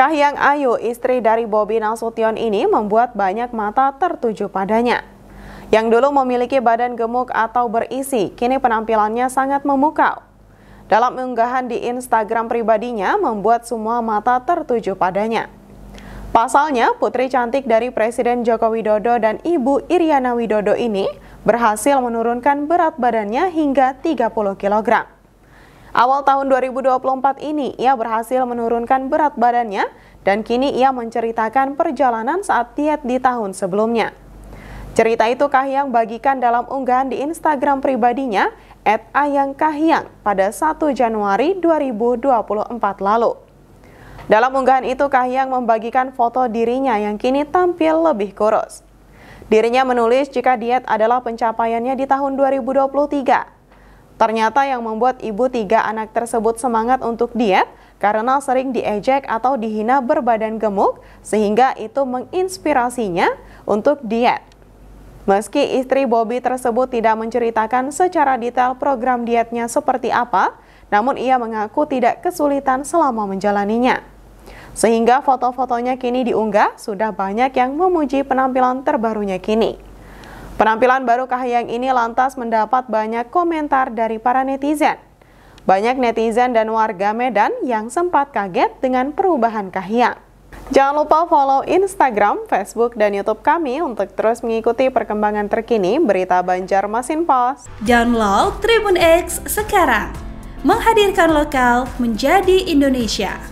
Kahiyang Ayu, istri dari Bobi Nasution ini membuat banyak mata tertuju padanya. Yang dulu memiliki badan gemuk atau berisi, kini penampilannya sangat memukau. Dalam unggahan di Instagram pribadinya membuat semua mata tertuju padanya. Pasalnya, putri cantik dari Presiden Joko Widodo dan Ibu Iriana Widodo ini berhasil menurunkan berat badannya hingga 30 kilogram. Awal tahun 2024 ini, ia berhasil menurunkan berat badannya dan kini ia menceritakan perjalanan saat diet di tahun sebelumnya. Cerita itu Kahyang bagikan dalam unggahan di Instagram pribadinya @ayangkahyang pada 1 Januari 2024 lalu. Dalam unggahan itu Kahyang membagikan foto dirinya yang kini tampil lebih kurus. Dirinya menulis jika diet adalah pencapaiannya di tahun 2023 Ternyata yang membuat ibu tiga anak tersebut semangat untuk diet karena sering diejek atau dihina berbadan gemuk sehingga itu menginspirasinya untuk diet. Meski istri Bobby tersebut tidak menceritakan secara detail program dietnya seperti apa, namun ia mengaku tidak kesulitan selama menjalaninya. Sehingga foto-fotonya kini diunggah, sudah banyak yang memuji penampilan terbarunya kini. Penampilan baru Kahiyang ini lantas mendapat banyak komentar dari para netizen. Banyak netizen dan warga Medan yang sempat kaget dengan perubahan Kahiyang. Jangan lupa follow Instagram, Facebook, dan Youtube kami untuk terus mengikuti perkembangan terkini berita Banjarmasin Pos. Download Tribun X sekarang, menghadirkan lokal menjadi Indonesia.